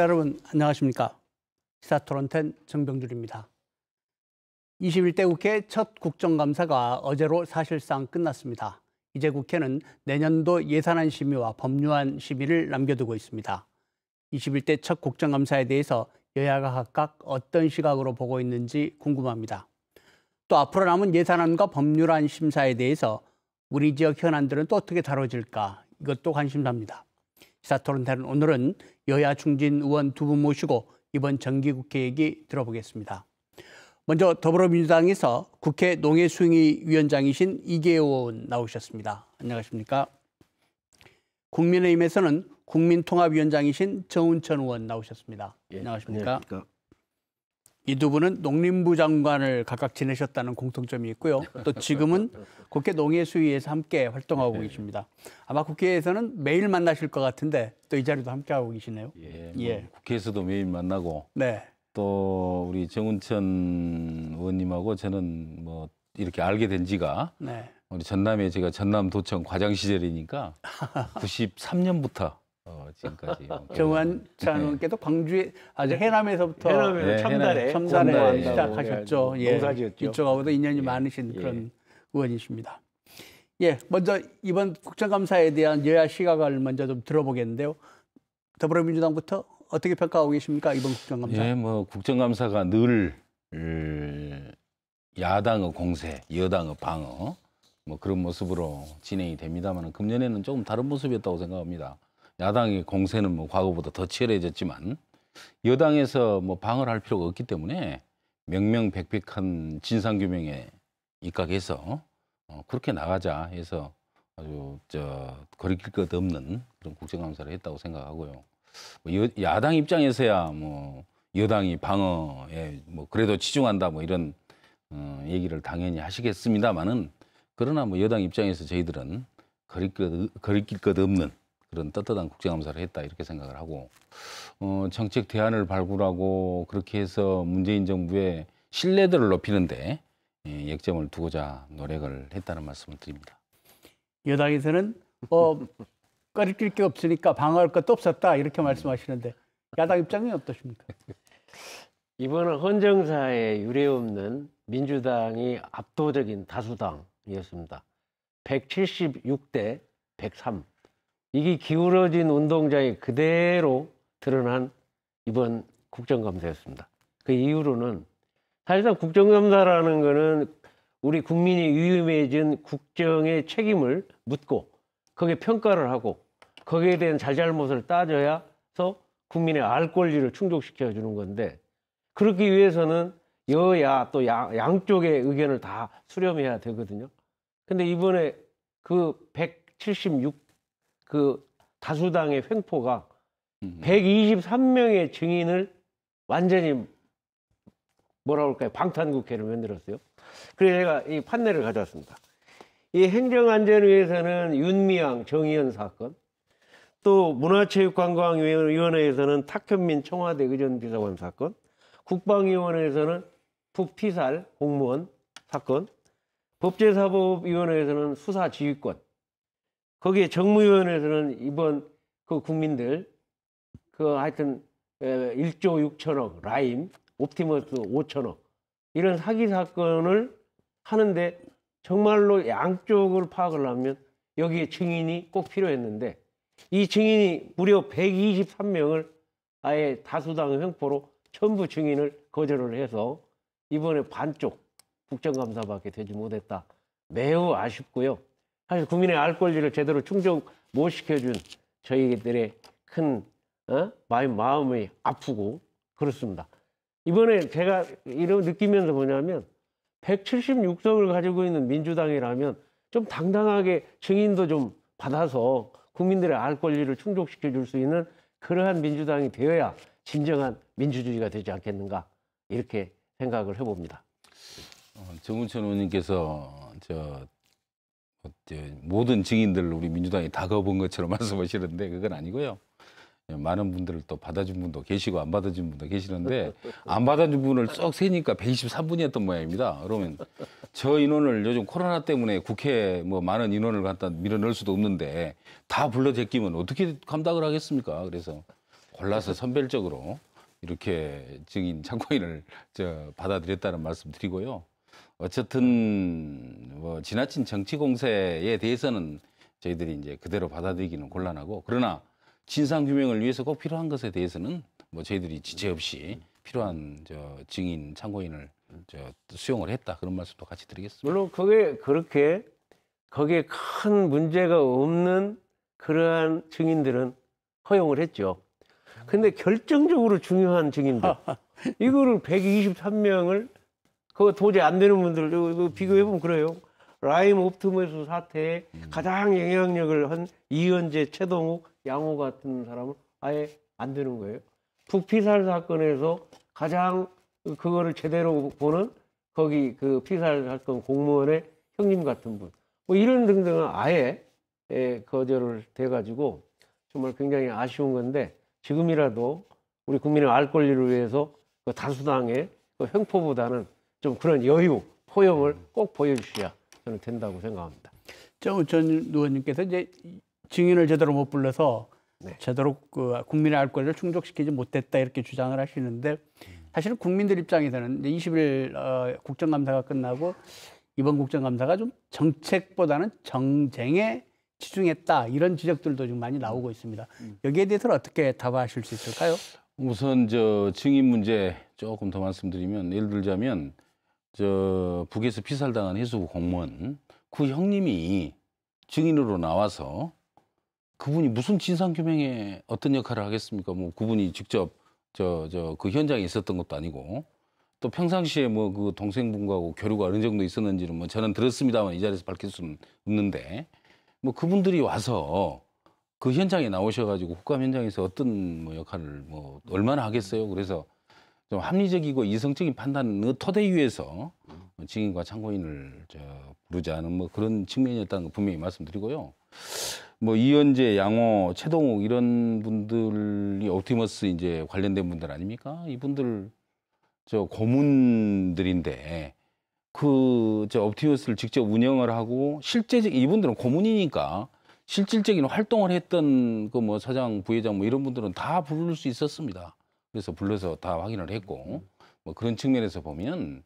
시청자 여러분 안녕하십니까 시사토론텐 정병줄입니다 21대 국회 첫 국정감사가 어제로 사실상 끝났습니다 이제 국회는 내년도 예산안 심의와 법률안 심의를 남겨두고 있습니다 21대 첫 국정감사에 대해서 여야가 각각 어떤 시각으로 보고 있는지 궁금합니다 또 앞으로 남은 예산안과 법률안 심사에 대해서 우리 지역 현안들은 또 어떻게 다뤄질까 이것도 관심사입니다 시사토론다는 오늘은 여야 중진 의원 두 분 모시고 이번 정기국회 얘기 들어보겠습니다. 먼저 더불어민주당에서 국회 농해수행위 위원장이신 이계원 호의 나오셨습니다. 안녕하십니까? 국민의힘에서는 국민통합위원장이신 정운천 의원 나오셨습니다. 예, 안녕하십니까? 안녕하십니까? 이두 분은 농림부 장관을 각각 지내셨다는 공통점이 있고요. 또 지금은 국회 농해수위에서 함께 활동하고 네. 계십니다. 아마 국회에서는 매일 만나실 것 같은데 또 이 자리도 함께하고 계시네요. 예, 뭐 예. 국회에서도 매일 만나고 네. 또 우리 정운천 의원님하고 저는 뭐 이렇게 알게 된 지가 네. 우리 전남에 제가 전남 도청 과장 시절이니까 93년부터 어, 지금까지. 뭐 정한 차원께도 뭐. 네. 광주에 아주 해남에서부터 해남에서 네, 첨달에 첨달에 시작하셨죠. 네, 예, 네, 농사지었죠. 이쪽하고도 인연이 예, 많으신 예. 그런 의원이십니다. 예, 먼저 이번 국정감사에 대한 여야 시각을 먼저 좀 들어보겠는데요. 더불어민주당부터 어떻게 평가하고 계십니까 이번 국정감사? 예, 뭐 국정감사가 늘 야당의 공세, 여당의 방어 뭐 그런 모습으로 진행이 됩니다만 금년에는 조금 다른 모습이었다고 생각합니다. 야당의 공세는 뭐 과거보다 더 치열해졌지만 여당에서 뭐 방어를 할 필요가 없기 때문에 명명백백한 진상규명에 입각해서 어, 그렇게 나가자 해서 아주 저 거리낄 것 없는 그런 국정감사를 했다고 생각하고요. 뭐 여, 야당 입장에서야 뭐 여당이 방어에 뭐 그래도 치중한다 뭐 이런 어, 얘기를 당연히 하시겠습니다만은 그러나 뭐 여당 입장에서 저희들은 거리낄 거리낄 것 없는 그런 떳떳한 국정감사를 했다 이렇게 생각을 하고 어, 정책 대안을 발굴하고 그렇게 해서 문재인 정부의 신뢰도를 높이는데 예, 역점을 두고자 노력을 했다는 말씀을 드립니다. 여당에서는 어, 꺼리낄 게 없으니까 방어할 것도 없었다 이렇게 말씀하시는데 야당 입장이 어떠십니까? 이번 헌정사에 유례없는 민주당이 압도적인 다수당이었습니다. 176대 103. 이게 기울어진 운동장이 그대로 드러난 이번 국정감사였습니다. 그 이후로는 사실상 국정감사라는 거는 우리 국민이 위험해진 국정의 책임을 묻고 거기에 평가를 하고 거기에 대한 잘잘못을 따져야서 국민의 알 권리를 충족시켜 주는 건데 그렇기 위해서는 여야 또 야, 양쪽의 의견을 다 수렴해야 되거든요. 근데 이번에 그176 그 다수당의 횡포가 123명의 증인을 완전히 뭐라 그럴까요? 방탄국회를 만들었어요. 그래서 제가 이 판례를 가져왔습니다. 이 행정안전위에서는 윤미향 정의연 사건, 또 문화체육관광위원회에서는 탁현민 청와대 의전 비서관 사건, 국방위원회에서는 북피살 공무원 사건, 법제사법위원회에서는 수사지휘권, 거기에 정무위원회에서는 이번 그 국민들 그 하여튼 1조 6천억 라임 옵티머스 5천억 이런 사기 사건을 하는데 정말로 양쪽을 파악을 하면 여기에 증인이 꼭 필요했는데 이 증인이 무려 123명을 아예 다수당 횡포로 전부 증인을 거절을 해서 이번에 반쪽 국정감사밖에 되지 못했다. 매우 아쉽고요. 사실 국민의 알 권리를 제대로 충족 못 시켜준 저희들의 큰 어? 마음, 이 아프고 그렇습니다. 이번에 제가 이런 느끼면서 뭐냐면 176석을 가지고 있는 민주당이라면 좀 당당하게 증인도 좀 받아서 국민들의 알 권리를 충족시켜 줄 수 있는 그러한 민주당이 되어야 진정한 민주주의가 되지 않겠는가 이렇게 생각을 해봅니다. 어, 정은천 의원님께서 저 모든 증인들 우리 민주당이 다 거본 것처럼 말씀하시는데 그건 아니고요. 많은 분들을 또 받아준 분도 계시고 안 받아준 분도 계시는데 안 받아준 분을 쏙 세니까 123분이었던 모양입니다. 그러면 저 인원을 요즘 코로나 때문에 국회에 뭐 많은 인원을 갖다 밀어넣을 수도 없는데 다 불러 제끼면 어떻게 감당을 하겠습니까? 그래서 골라서 선별적으로 이렇게 증인 참고인을 저 받아들였다는 말씀 드리고요. 어쨌든 뭐 지나친 정치 공세에 대해서는 저희들이 이제 그대로 받아들이기는 곤란하고 그러나 진상 규명을 위해서 꼭 필요한 것에 대해서는 뭐 저희들이 지체 없이 필요한 저 증인 참고인을 저 수용을 했다 그런 말씀도 같이 드리겠습니다. 물론 그게 그렇게 거기에 큰 문제가 없는 그러한 증인들은 허용을 했죠. 근데 결정적으로 중요한 증인들 이거를 123명을 그거 도저히 안 되는 분들 비교해보면 그래요. 라임 옵트머스 사태에 가장 영향력을 한 이현재, 최동욱, 양호 같은 사람은 아예 안 되는 거예요. 북피살 사건에서 가장 그거를 제대로 보는 거기 그 피살 사건 공무원의 형님 같은 분. 뭐 이런 등등은 아예 예, 거절을 돼가지고 정말 굉장히 아쉬운 건데 지금이라도 우리 국민의 알 권리를 위해서 그 다수당의 그 횡포보다는 좀 그런 여유, 포용을 꼭 보여주셔야 저는 된다고 생각합니다. 전 의원님께서 이제 증인을 제대로 못 불러서 네. 제대로 그 국민의 알 권리를 충족시키지 못했다 이렇게 주장을 하시는데 사실은 국민들 입장에서는 이제 20일 어, 국정감사가 끝나고 이번 국정감사가 좀 정책보다는 정쟁에 치중했다 이런 지적들도 좀 많이 나오고 있습니다. 여기에 대해서는 어떻게 답하실 수 있을까요? 우선 저 증인 문제 조금 더 말씀드리면 예를 들자면 저 북에서 피살당한 해수부 공무원 그 형님이 증인으로 나와서 그분이 무슨 진상규명에 어떤 역할을 하겠습니까? 뭐 그분이 직접 저 저 그 현장에 있었던 것도 아니고 또 평상시에 뭐 그 동생분과고 교류가 어느 정도 있었는지는 뭐 저는 들었습니다만 이 자리에서 밝힐 수는 없는데 뭐 그분들이 와서 그 현장에 나오셔가지고 국감 현장에서 어떤 뭐 역할을 뭐 얼마나 하겠어요? 그래서 좀 합리적이고 이성적인 판단의 토대 위에서 증인과 참고인을 저 부르자는 뭐 그런 측면이었다는 거 분명히 말씀드리고요. 뭐 이현재, 양호, 최동욱 이런 분들이 옵티머스 이제 관련된 분들 아닙니까? 이분들 저 고문들인데 그저 옵티머스를 직접 운영을 하고 실제적 이분들은 고문이니까 실질적인 활동을 했던 그 뭐 사장, 부회장 뭐 이런 분들은 다 부를 수 있었습니다. 그래서 불러서 다 확인을 했고 뭐 그런 측면에서 보면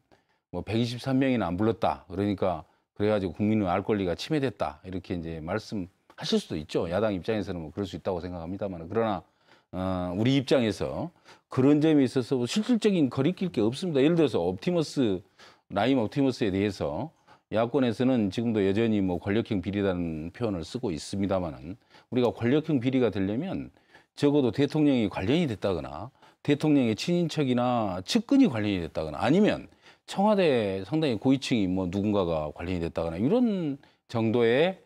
뭐 123명이나 안 불렀다. 그러니까 그래가지고 국민의 알 권리가 침해됐다. 이렇게 이제 말씀하실 수도 있죠. 야당 입장에서는 뭐 그럴 수 있다고 생각합니다만 그러나 어, 우리 입장에서 그런 점에 있어서 뭐 실질적인 거리낄 게 없습니다. 예를 들어서 옵티머스 라임 옵티머스에 대해서 야권에서는 지금도 여전히 뭐 권력형 비리라는 표현을 쓰고 있습니다만은 우리가 권력형 비리가 되려면 적어도 대통령이 관련이 됐다거나 대통령의 친인척이나 측근이 관련이 됐다거나 아니면 청와대 상당히 고위층이 뭐 누군가가 관련이 됐다거나 이런 정도의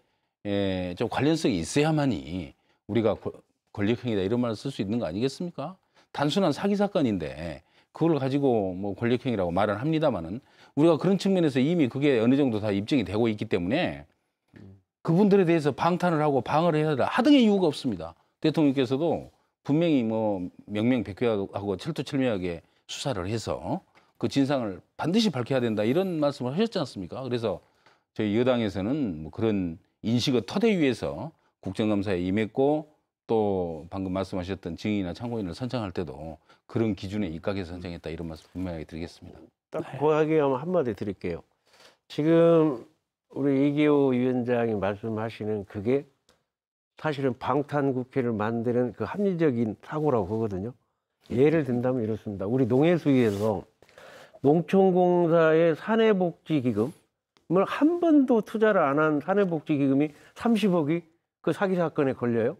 예, 좀 관련성이 있어야만이 우리가 권력행위다 이런 말을 쓸 수 있는 거 아니겠습니까? 단순한 사기 사건인데 그걸 가지고 뭐 권력행위라고 말을 합니다만은 우리가 그런 측면에서 이미 그게 어느 정도 다 입증이 되고 있기 때문에 그분들에 대해서 방탄을 하고 방어를 해야 하다 하등의 이유가 없습니다. 대통령께서도 분명히 뭐 명명백회하고 철두철미하게 수사를 해서 그 진상을 반드시 밝혀야 된다 이런 말씀을 하셨지 않습니까? 그래서 저희 여당에서는 뭐 그런 인식의 토대 위에서 국정감사에 임했고 또 방금 말씀하셨던 증인이나 참고인을 선정할 때도 그런 기준에 입각해서 선정했다 이런 말씀 분명하게 드리겠습니다. 딱 네. 고하게 한마디 드릴게요. 지금 우리 이기호 위원장이 말씀하시는 그게 사실은 방탄국회를 만드는 그 합리적인 사고라고 보거든요. 예를 든다면 이렇습니다. 우리 농해수위에서 농촌공사의 사내복지기금을 한 번도 투자를 안 한 사내복지기금이 30억이 그 사기 사건에 걸려요.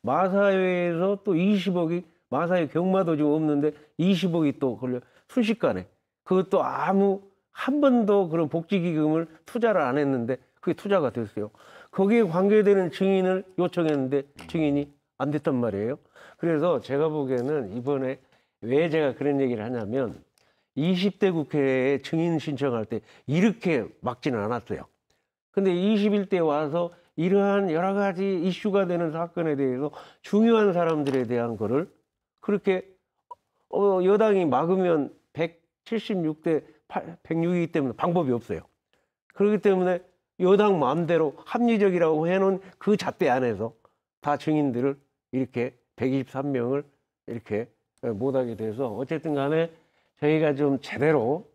마사회에서 또 20억이 마사회 경마도 지금 없는데 20억이 또 걸려 요 순식간에 그것도 아무 한 번도 그런 복지기금을 투자를 안 했는데 그게 투자가 됐어요. 거기에 관계되는 증인을 요청했는데 증인이 안 됐단 말이에요. 그래서 제가 보기에는 이번에 왜 제가 그런 얘기를 하냐면 20대 국회에 증인 신청할 때 이렇게 막지는 않았어요. 근데 21대 와서 이러한 여러 가지 이슈가 되는 사건에 대해서 중요한 사람들에 대한 거를 그렇게 어, 여당이 막으면 176대 8, 106이기 때문에 방법이 없어요. 그렇기 때문에 여당 마음대로 합리적이라고 해놓은 그 잣대 안에서 다 증인들을 이렇게 123명을 이렇게 어, 못하게 돼서 어쨌든 간에 저희가 좀 제대로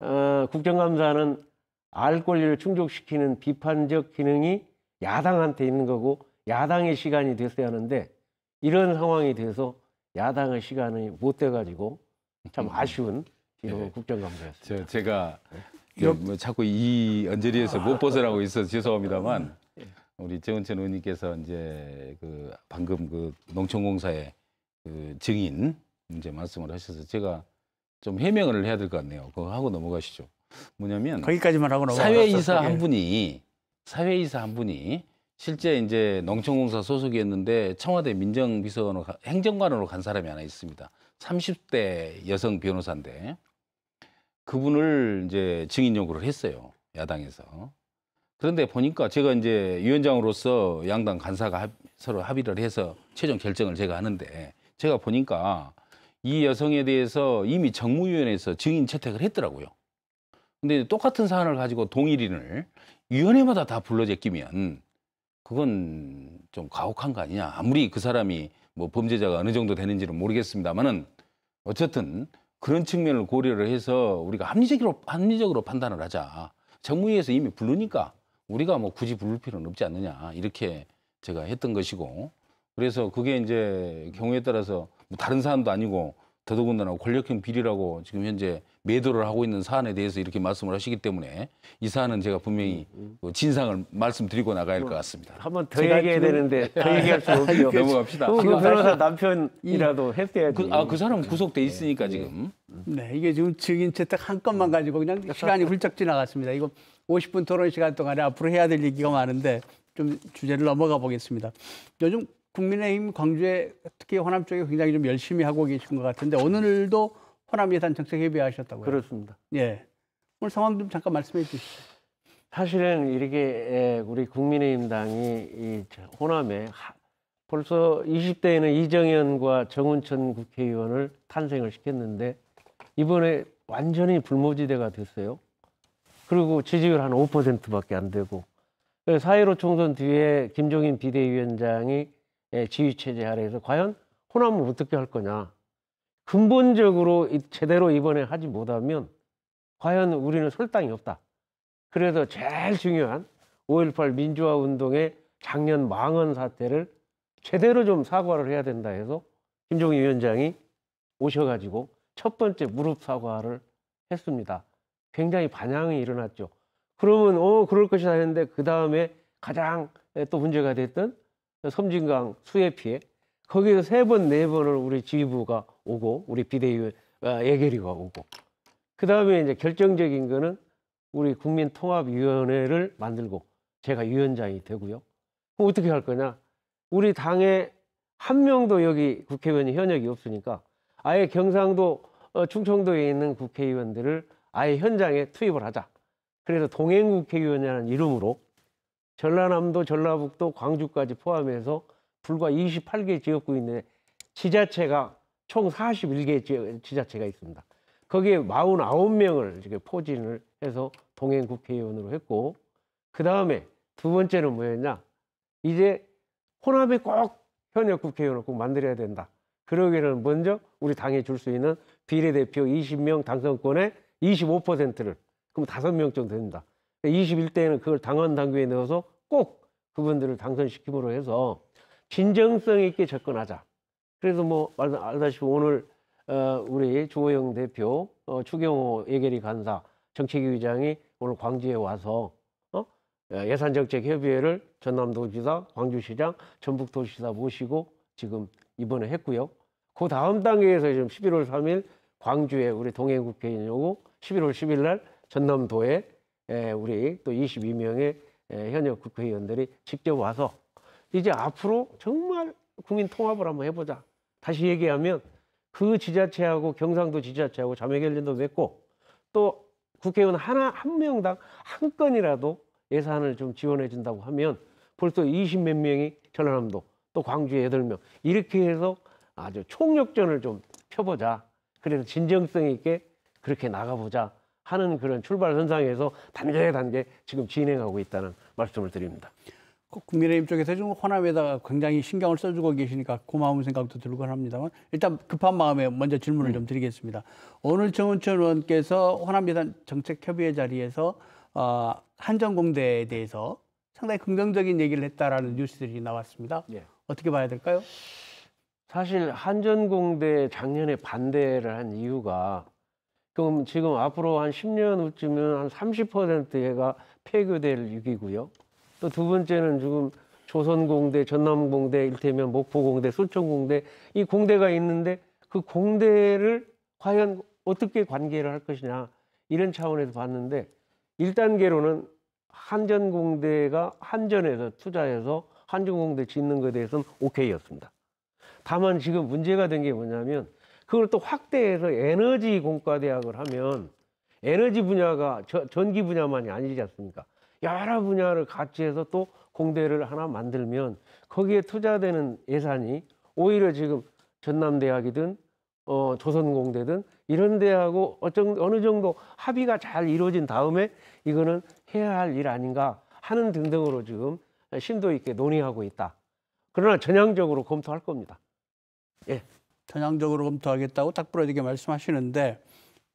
어, 국정감사는 알 권리를 충족시키는 비판적 기능이 야당한테 있는 거고 야당의 시간이 됐어야 하는데 이런 상황이 돼서 야당의 시간이 못 돼가지고 참 아쉬운 이런 네. 예. 국정감사였습니다. 저, 제가 네. 그 뭐 자꾸 이 언저리에서 못 아. 벗어나고 있어서 죄송합니다만 음, 예. 우리 정은천 의원님께서 이제 그 방금 그 농촌공사의 그 증인 이제 말씀을 하셔서 제가 좀 해명을 해야 될 것 같네요. 그거 하고 넘어가시죠. 뭐냐면 거기까지만 하고 넘어가 사회이사 예. 한 분이 사회이사 한 분이 실제 이제 농촌공사 소속이었는데 청와대 민정비서관으로 행정관으로 간 사람이 하나 있습니다. 30대 여성 변호사인데 그분을 이제 증인 요구를 했어요. 야당에서. 그런데 보니까 제가 이제 위원장으로서 양당 간사가 합, 서로 합의를 해서 최종 결정을 제가 하는데 제가 보니까 이 여성에 대해서 이미 정무위원회에서 증인 채택을 했더라고요. 근데 똑같은 사안을 가지고 동일인을 위원회마다 다 불러 제끼면 그건 좀 가혹한 거 아니냐. 아무리 그 사람이 뭐 범죄자가 어느 정도 되는지는 모르겠습니다만은 어쨌든 그런 측면을 고려를 해서 우리가 합리적으로 합리적으로 판단을 하자. 정무위에서 이미 부르니까 우리가 뭐 굳이 부를 필요는 없지 않느냐 이렇게 제가 했던 것이고 그래서 그게 이제 경우에 따라서 뭐 다른 사안도 아니고 더더군다나 권력형 비리라고 지금 현재 매도를 하고 있는 사안에 대해서 이렇게 말씀을 하시기 때문에 이 사안은 제가 분명히 그 진상을 말씀드리고 나가야 할 것 같습니다. 한번 더 얘기해야 되는데 더 얘기할 수 없죠. 넘어갑시다. 그 변호사 남편이라도 했어야지. 그, 아, 그 사람 그렇죠. 구속돼 예. 있으니까 네. 지금. 네, 이게 지금 증인 채택 한 건만 가지고 그냥 시간이 훌쩍 지나갔습니다. 이거 50분 토론 시간 동안에 앞으로 해야 될 얘기가 많은데 좀 주제를 넘어가 보겠습니다. 요즘 국민의힘 광주에 특히 호남 쪽에 굉장히 좀 열심히 하고 계신 것 같은데 오늘도 호남 예산 정책 협의하셨다고요? 그렇습니다. 예. 오늘 상황 좀 잠깐 말씀해 주시죠. 사실은 이렇게 예, 우리 국민의힘당이 호남에 벌써 20대에는 이정현과 정운천 국회의원을 탄생을 시켰는데 이번에 완전히 불모지대가 됐어요. 그리고 지지율 한 5%밖에 안 되고 예, 사회로 총선 뒤에 김종인 비대위원장이 예, 지휘체제 아래에서 과연 호남을 어떻게 할 거냐 근본적으로 제대로 이번에 하지 못하면 과연 우리는 설당이 없다. 그래서 제일 중요한 5.18 민주화 운동의 작년 망언 사태를 제대로 좀 사과를 해야 된다 해서 김종인 위원장이 오셔가지고 첫 번째 무릎 사과를 했습니다. 굉장히 반향이 일어났죠. 그러면 어 그럴 것이다 했는데 그 다음에 가장 또 문제가 됐던 섬진강 수해 피해 거기서 세 번, 네 번을 우리 지휘부가 오고 우리 비대위원 예결위가 오고 그 다음에 이제 결정적인 거는 우리 국민통합위원회를 만들고 제가 위원장이 되고요. 그럼 어떻게 할 거냐? 우리 당에 한 명도 여기 국회의원이 현역이 없으니까 아예 경상도, 어, 충청도에 있는 국회의원들을 아예 현장에 투입을 하자. 그래서 동행국회의원이라는 이름으로 전라남도, 전라북도, 광주까지 포함해서 불과 28개 지역구 있는 지자체가 총 41개 지역, 지자체가 있습니다. 거기에 49명을 이렇 포진을 해서 동행 국회의원으로 했고 그 다음에 두 번째는 뭐였냐? 이제 호남에 꼭 현역 국회의원을 꼭 만들어야 된다. 그러기에는 먼저 우리 당에 줄 수 있는 비례대표 20명 당선권의 25%를 그럼 5명 정도 됩니다. 21대에는 그걸 당원 당규에 넣어서 꼭 그분들을 당선시킴으로 해서 진정성 있게 접근하자. 그래서 뭐 알다시피 오늘 어, 우리 주호영 대표, 어, 추경호 예결위 간사, 정책위의장이 오늘 광주에 와서 어? 예산정책협의회를 전남도지사, 광주시장, 전북도시사 모시고 지금 이번에 했고요. 그 다음 단계에서 지금 11월 3일 광주에 우리 동해국회의원 오고 11월 10일 날 전남도에 에, 우리 또 22명의 에, 현역 국회의원들이 직접 와서 이제 앞으로 정말 국민 통합을 한번 해보자. 다시 얘기하면 그 지자체하고 경상도 지자체하고 자매결연도 맺고 또 국회의원 하나 한 명당 한 건이라도 예산을 좀 지원해 준다고 하면 벌써 20몇 명이 전라남도 또 광주에 여덟 명 이렇게 해서 아주 총력전을 좀 펴보자. 그래서 진정성 있게 그렇게 나가보자 하는 그런 출발선상에서 단계 단계 지금 진행하고 있다는 말씀을 드립니다. 국민의힘 쪽에서 지금 호남에다가 굉장히 신경을 써주고 계시니까 고마운 생각도 들고 합니다만 일단 급한 마음에 먼저 질문을 좀 드리겠습니다. 오늘 정은철 의원께서 호남 예산 정책 협의회 자리에서 어, 아, 한전공대에 대해서 상당히 긍정적인 얘기를 했다라는 뉴스들이 나왔습니다. 예. 어떻게 봐야 될까요? 사실 한전공대 작년에 반대를 한 이유가 그럼 지금 앞으로 한 10년 후쯤은 한 30%가 폐교될 위기고요. 또두 번째는 지금 조선공대, 전남공대, 일테면 목포공대, 순천공대 이 공대가 있는데 그 공대를 과연 어떻게 관계를 할 것이냐 이런 차원에서 봤는데 1단계로는 한전공대가 한전에서 투자해서 한전공대 짓는 것에 대해서는 오케이였습니다. 다만 지금 문제가 된 게 뭐냐면 그걸 또 확대해서 에너지 공과대학을 하면 에너지 분야가 저, 전기 분야만이 아니지 않습니까? 여러 분야를 같이 해서 또 공대를 하나 만들면 거기에 투자되는 예산이 오히려 지금 전남대학이든 어, 조선공대든 이런 데하고 어정, 어느 정도 합의가 잘 이루어진 다음에 이거는 해야 할 일 아닌가 하는 등등으로 지금 심도 있게 논의하고 있다. 그러나 전향적으로 검토할 겁니다. 예. 전향적으로 검토하겠다고 딱 부러지게 말씀하시는데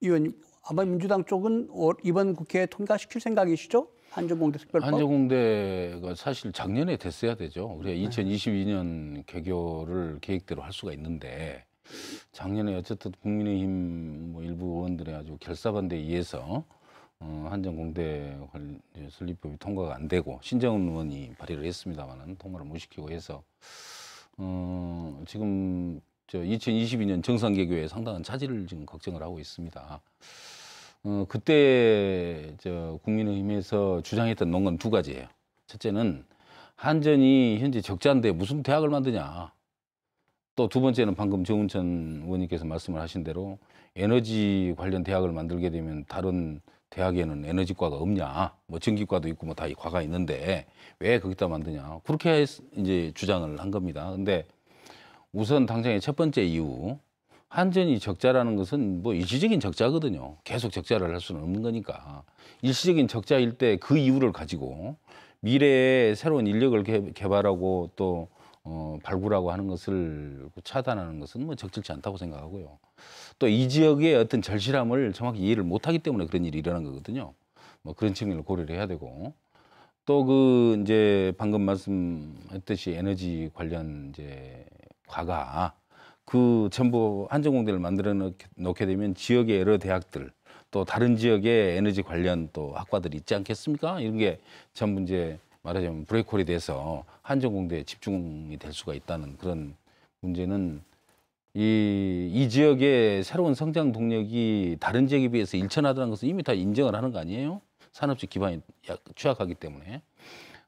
의원님 아마 민주당 쪽은 이번 국회에 통과시킬 생각이시죠? 한조공대 특별법. 한조공대가 사실 작년에 됐어야 되죠. 그래 네. 2022년 개교를 계획대로 할 수가 있는데 작년에 어쨌든 국민의힘 뭐 일부 의원들의 아주 결사반대에 의해서 어, 한전공대 관련 설립법이 통과가 안 되고 신정은 의원이 발의를 했습니다만은 통과를 못 시키고 해서 어, 지금 저 2022년 정상개교에 상당한 차질을 지금 걱정을 하고 있습니다. 어, 그때 저 국민의힘에서 주장했던 논건 두 가지예요. 첫째는 한전이 현재 적자인데 무슨 대학을 만드냐. 또 두 번째는 방금 정운천 의원님께서 말씀을 하신 대로 에너지 관련 대학을 만들게 되면 다른 대학에는 에너지과가 없냐. 뭐 전기과도 있고 뭐다 과가 있는데 왜 거기다 만드냐. 그렇게 이제 주장을 한 겁니다. 근데 우선 당장의 첫 번째 이유 완전히 적자라는 것은 뭐 일시적인 적자거든요. 계속 적자를 할 수는 없는 거니까. 일시적인 적자일 때 그 이유를 가지고 미래에 새로운 인력을 개발하고 또 어, 발굴하고 하는 것을 차단하는 것은 뭐 적절치 않다고 생각하고요. 또 이 지역의 어떤 절실함을 정확히 이해를 못하기 때문에 그런 일이 일어난 거거든요. 뭐 그런 측면을 고려를 해야 되고 또 그 이제 방금 말씀했듯이 에너지 관련 이제 과가 그 전부 한전공대를 만들어 놓게 되면 지역의 여러 대학들 또 다른 지역의 에너지 관련 또 학과들이 있지 않겠습니까? 이런 게 전부 이제 말하자면 브레이크홀이 돼서 한전공대에 집중이 될 수가 있다는 그런 문제는 이, 이 지역의 새로운 성장 동력이 다른 지역에 비해서 일천하다는 것은 이미 다 인정을 하는 거 아니에요? 산업적 기반이 취약하기 때문에.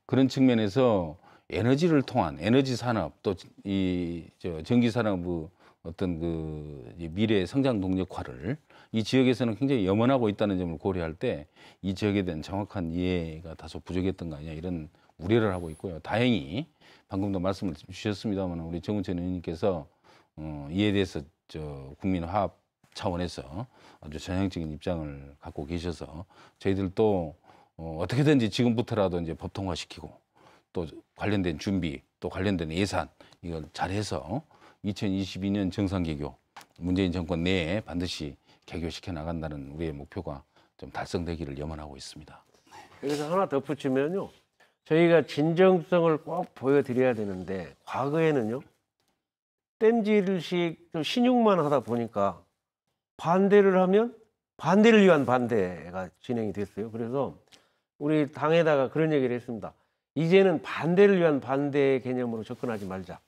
그런 측면에서 에너지를 통한 에너지 산업 또 이 전기 산업의 뭐 어떤 그 미래의 성장 동력화를 이 지역에서는 굉장히 염원하고 있다는 점을 고려할 때 이 지역에 대한 정확한 이해가 다소 부족했던 거 아니냐 이런 우려를 하고 있고요. 다행히 방금도 말씀을 주셨습니다만 우리 정은천 의원님께서 어, 이에 대해서 저 국민 화합 차원에서 아주 전향적인 입장을 갖고 계셔서 저희들도 어, 어떻게든지 지금부터라도 이제 법통화시키고 또 관련된 준비, 또 관련된 예산 이걸 잘해서 2022년 정상 개교 문재인 정권 내에 반드시 개교시켜 나간다는 우리의 목표가 좀 달성되기를 염원하고 있습니다. 여기서 네. 하나 덧붙이면요. 저희가 진정성을 꼭 보여드려야 되는데 과거에는요. 땜질식 신용만 하다 보니까 반대를 하면 반대를 위한 반대가 진행이 됐어요. 그래서 우리 당에다가 그런 얘기를 했습니다. 이제는 반대를 위한 반대 개념으로 접근하지 말자.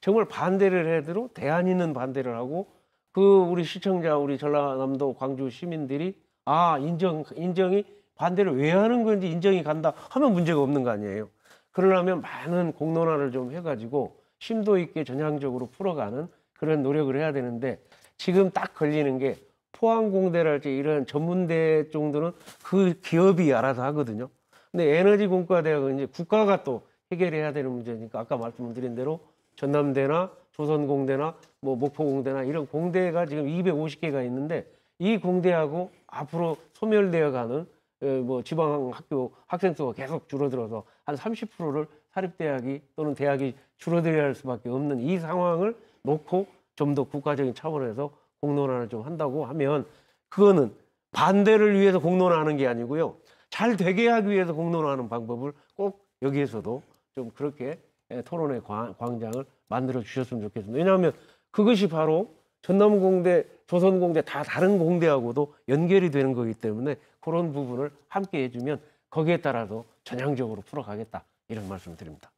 정말 반대를 해도 대안 있는 반대를 하고 그 우리 시청자 우리 전라남도 광주 시민들이 아 인정 인정이 반대를 왜 하는 건지 인정이 간다 하면 문제가 없는 거 아니에요. 그러려면 많은 공론화를 좀 해가지고 심도 있게 전향적으로 풀어가는 그런 노력을 해야 되는데 지금 딱 걸리는 게 포항공대랄지 이런 전문대 정도는 그 기업이 알아서 하거든요. 근데 에너지 공과대학은 이제 국가가 또 해결해야 되는 문제니까 아까 말씀드린 대로 전남대나 조선공대나 뭐 목포공대나 이런 공대가 지금 250개가 있는데 이 공대하고 앞으로 소멸되어 가는 어, 뭐 지방 학교 학생 수가 계속 줄어들어서 한 30%를 사립대학이 또는 대학이 줄어들어야 할 수밖에 없는 이 상황을 놓고 좀 더 국가적인 차원에서 공론화를 좀 한다고 하면 그거는 반대를 위해서 공론화하는 게 아니고요. 잘 되게 하기 위해서 공론화하는 방법을 꼭 여기에서도 좀 그렇게 예, 토론의 광장을 만들어 주셨으면 좋겠습니다. 왜냐하면 그것이 바로 전남공대, 조선공대 다 다른 공대하고도 연결이 되는 거기 때문에 그런 부분을 함께 해주면 거기에 따라서 전향적으로 풀어가겠다 이런 말씀을 드립니다.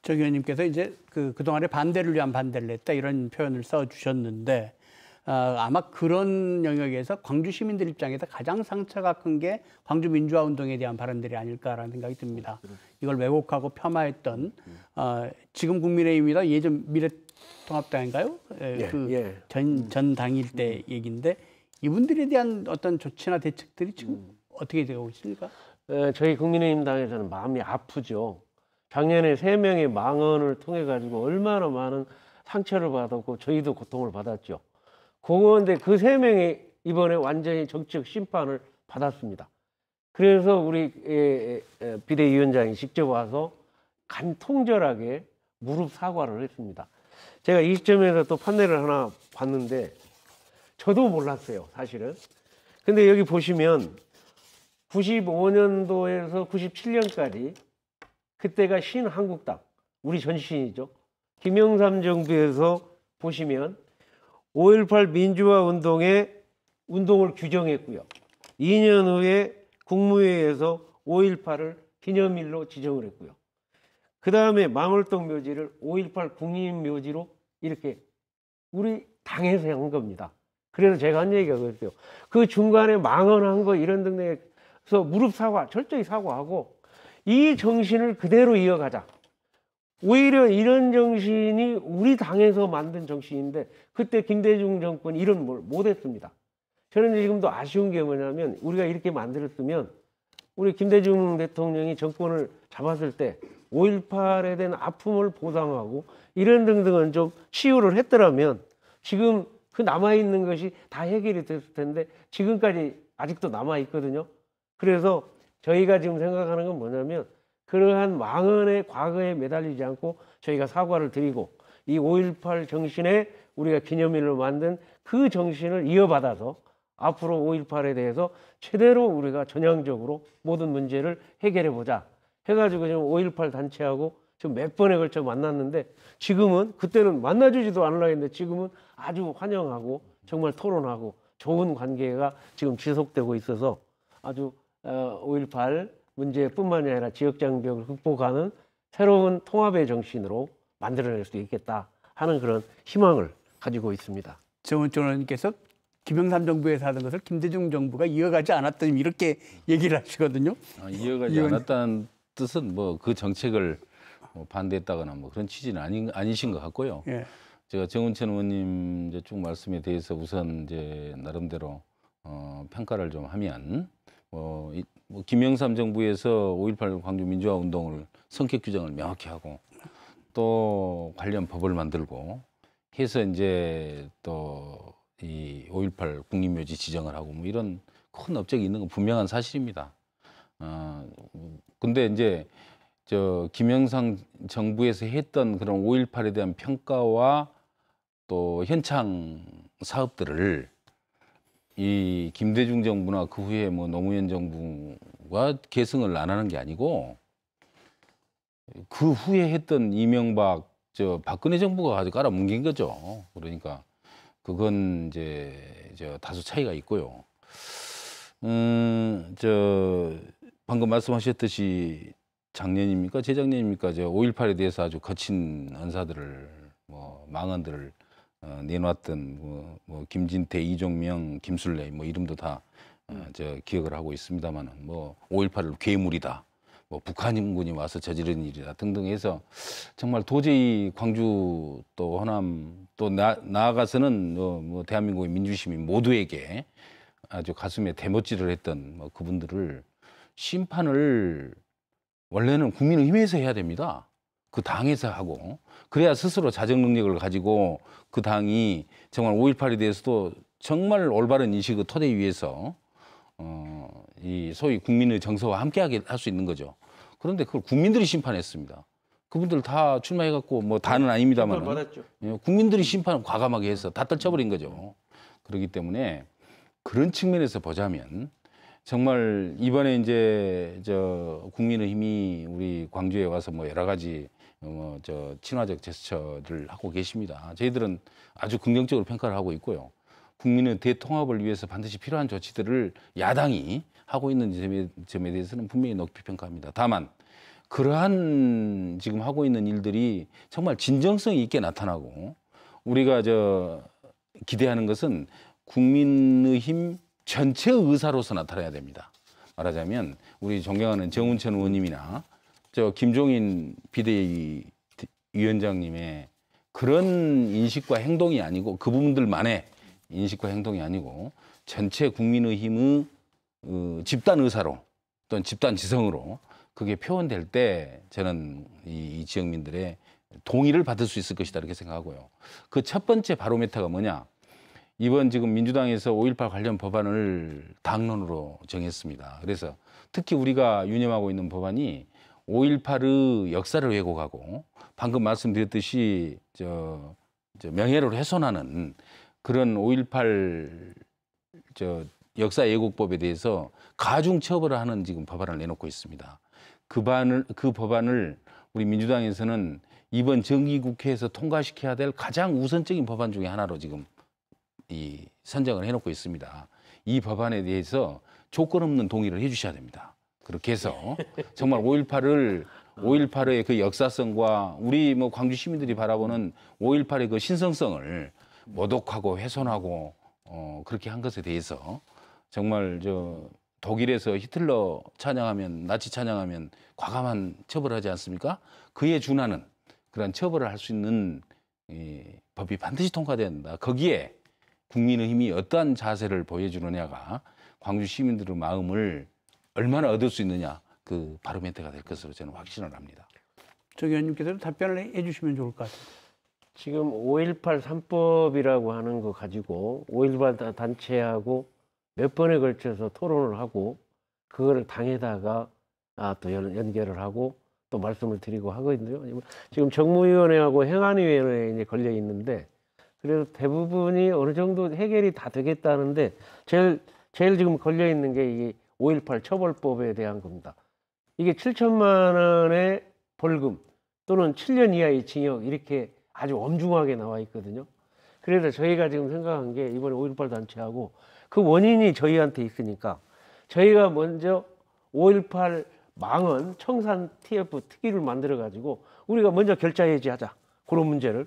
조 의원님께서 이제 그그동안에 반대를 위한 반대를 했다 이런 표현을 써 주셨는데 어, 아마 그런 영역에서 광주 시민들 입장에서 가장 상처가 큰 게 광주 민주화 운동에 대한 발언들이 아닐까라는 생각이 듭니다. 아, 그렇죠. 이걸 왜곡하고 폄하했던 어, 지금 국민의힘이다 예전 미래통합당인가요? 예, 예, 그 예. 전, 음. 전 당일 때 음. 얘기인데 이분들에 대한 어떤 조치나 대책들이 지금 음. 어떻게 되고 있습니까? 에, 저희 국민의힘 당에서는 마음이 아프죠. 작년에 세 명의 망언을 통해 가지고 얼마나 많은 상처를 받았고 저희도 고통을 받았죠. 공원대 그 세 명이 이번에 완전히 정치적 심판을 받았습니다. 그래서 우리 예, 예, 예, 비대위원장이 직접 와서 간통절하게 무릎 사과를 했습니다. 제가 이 시점에서 또 판넬을 하나 봤는데 저도 몰랐어요, 사실은. 근데 여기 보시면 95년도에서 97년까지 그때가 신한국당, 우리 전신이죠. 김영삼 정부에서 보시면 5.18 민주화 운동의 운동을 규정했고요. 2년 후에 국무회의에서 5.18을 기념일로 지정을 했고요. 그 다음에 망월동 묘지를 5.18 국립묘지로 이렇게 우리 당에서 한 겁니다. 그래서 제가 한 얘기가 그랬어요. 그 중간에 망언한 거 이런 등등에서 무릎 사과, 철저히 사과하고 이 정신을 그대로 이어가자. 오히려 이런 정신이 우리 당에서 만든 정신인데 그때 김대중 정권이 이런 뭘 못했습니다. 저는 지금도 아쉬운 게 뭐냐면 우리가 이렇게 만들었으면 우리 김대중 대통령이 정권을 잡았을 때 5.18에 대한 아픔을 보상하고 이런 등등은 좀 치유를 했더라면 지금 그 남아있는 것이 다 해결이 됐을 텐데 지금까지 아직도 남아있거든요. 그래서 저희가 지금 생각하는 건 뭐냐면 그러한 왕언의 과거에 매달리지 않고 저희가 사과를 드리고 이 5.18 정신에 우리가 기념일로 만든 그 정신을 이어받아서 앞으로 5.18에 대해서 최대로 우리가 전향적으로 모든 문제를 해결해 보자 해가지고 지금 5.18 단체하고 지금 몇 번에 걸쳐 만났는데 지금은 그때는 만나주지도 않으려 했는데 지금은 아주 환영하고 정말 토론하고 좋은 관계가 지금 지속되고 있어서 아주 5.18 어, 문제뿐만이 아니라 지역 장벽을 극복하는 새로운 통합의 정신으로 만들어낼 수 있겠다 하는 그런 희망을 가지고 있습니다. 정은철 의원님께서 김영삼 정부에서 하던 것을 김대중 정부가 이어가지 않았더니 이렇게 얘기를 하시거든요. 아, 이어가지 이건... 않았다는 뜻은 뭐 그 정책을 뭐 반대했다거나 뭐 그런 취지는 아닌, 아니신 것 같고요. 예. 제가 정은천 의원님 이제 쭉 말씀에 대해서 우선 이제 나름대로 어, 평가를 좀 하면 어, 이, 뭐 김영삼 정부에서 5.18 광주 민주화 운동을 성격 규정을 명확히 하고 또 관련 법을 만들고 해서 이제 또 이 5.18 국립묘지 지정을 하고 뭐 이런 큰 업적이 있는 건 분명한 사실입니다. 어, 근데 이제 저 김영삼 정부에서 했던 그런 5.18에 대한 평가와 또 현창 사업들을 이 김대중 정부나 그 후에 뭐 노무현 정부가 계승을 안 하는 게 아니고 그 후에 했던 이명박 저 박근혜 정부가 아주 깔아뭉긴 거죠. 그러니까 그건 이제 저 다소 차이가 있고요. 음저 방금 말씀하셨듯이 작년입니까 재작년입니까 저 5.18에 대해서 아주 거친 언사들을 뭐 망언들을 어, 내놨던 뭐, 뭐 김진태, 이종명, 김술래 뭐 이름도 다저 어, 음. 기억을 하고 있습니다만은 뭐 5.18을 괴물이다. 뭐 북한인군이 와서 저지른 일이다 등등 해서 정말 도저히 광주 또 호남 또 나, 나아가서는 뭐, 뭐 대한민국의 민주시민 모두에게 아주 가슴에 대못질을 했던 뭐 그분들을 심판을 원래는 국민의힘에서 해야 됩니다. 그 당에서 하고 그래야 스스로 자정 능력을 가지고 그 당이 정말 5.18에 대해서도 정말 올바른 인식의 토대 위에서 어, 이 소위 국민의 정서와 함께하게 할 수 있는 거죠. 그런데 그걸 국민들이 심판했습니다. 그분들 다 출마해갖고 뭐 다는 아닙니다만 예, 국민들이 심판을 과감하게 해서 다 떨쳐버린 거죠. 그렇기 때문에 그런 측면에서 보자면 정말 이번에 이제 저 국민의힘이 우리 광주에 와서 뭐 여러 가지 어, 뭐저 친화적 제스처를 하고 계십니다. 저희들은 아주 긍정적으로 평가를 하고 있고요. 국민의 대통합을 위해서 반드시 필요한 조치들을 야당이 하고 있는 점에, 점에 대해서는 분명히 높이 평가합니다. 다만 그러한 지금 하고 있는 일들이 정말 진정성 이 있게 나타나고 우리가 저 기대하는 것은 국민의힘 전체 의사로서 나타나야 됩니다. 말하자면 우리 존경하는 정운천 의원님이나 저 김종인 비대위 위원장님의 그런 인식과 행동이 아니고 그 부분들만의 인식과 행동이 아니고 전체 국민의힘의 어, 집단 의사로 또는 집단 지성으로 그게 표현될 때 저는 이, 이 지역민들의 동의를 받을 수 있을 것이다 이렇게 생각하고요. 그 첫 번째 바로메타가 뭐냐? 이번 지금 민주당에서 5.18 관련 법안을 당론으로 정했습니다. 그래서 특히 우리가 유념하고 있는 법안이 5.18의 역사를 왜곡하고 방금 말씀드렸듯이 저, 저 명예를 훼손하는 그런 5.18저 역사 예고법에 대해서 가중 처벌을 하는 지금 법안을 내놓고 있습니다. 그 반을 그 법안을 우리 민주당에서는 이번 정기국회에서 통과시켜야 될 가장 우선적인 법안 중의 하나로 지금 이 선정을 해놓고 있습니다. 이 법안에 대해서 조건 없는 동의를 해주셔야 됩니다. 그렇게 해서 정말 5.18을 5.18의 그 역사성과 우리 뭐 광주 시민들이 바라보는 5.18의 그 신성성을 모독하고 훼손하고 어 그렇게 한 것에 대해서 정말 저 독일에서 히틀러 찬양하면 나치 찬양하면 과감한 처벌하지 않습니까? 그에 준하는 그런 처벌을 할 수 있는 이 법이 반드시 통과 된다. 거기에 국민의힘이 어떠한 자세를 보여주느냐가 광주 시민들의 마음을 얼마나 얻을 수 있느냐 그 바로메터가 될 것으로 저는 확신을 합니다. 조 의원님께서는 답변을 해주시면 좋을 것같습니 지금 5.18 3법이라고 하는 거 가지고 5.18 단체하고 몇 번에 걸쳐서 토론을 하고 그거 당에다가 아, 또 연결을 하고 또 말씀을 드리고 하거든요. 지금 정무위원회하고 행안위원회에 이제 걸려 있는데 그래서 대부분이 어느 정도 해결이 다 되겠다는데 제일 제일 지금 걸려 있는 게이 5.18 처벌법에 대한 겁니다. 이게 7천만 원의 벌금 또는 7년 이하의 징역 이렇게 아주 엄중하게 나와 있거든요. 그래서 저희가 지금 생각한 게 이번에 5.18 단체하고 그 원인이 저희한테 있으니까 저희가 먼저 5.18 망언 청산 TF 특위를 만들어 가지고 우리가 먼저 결자 해지하자 그런 문제를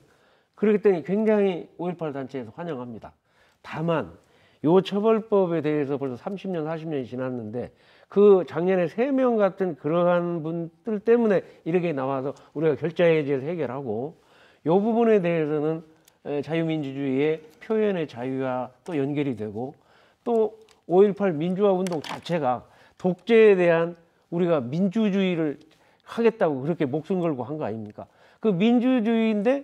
그렇기 때문에 굉장히 5.18 단체에서 환영합니다. 다만 요 처벌법에 대해서 벌써 30년, 40년이 지났는데 그 작년에 세 명 같은 그러한 분들 때문에 이렇게 나와서 우리가 결자해제를 해결하고 요 부분에 대해서는 자유민주주의의 표현의 자유와 또 연결이 되고 또 5.18 민주화 운동 자체가 독재에 대한 우리가 민주주의를 하겠다고 그렇게 목숨 걸고 한 거 아닙니까? 그 민주주의인데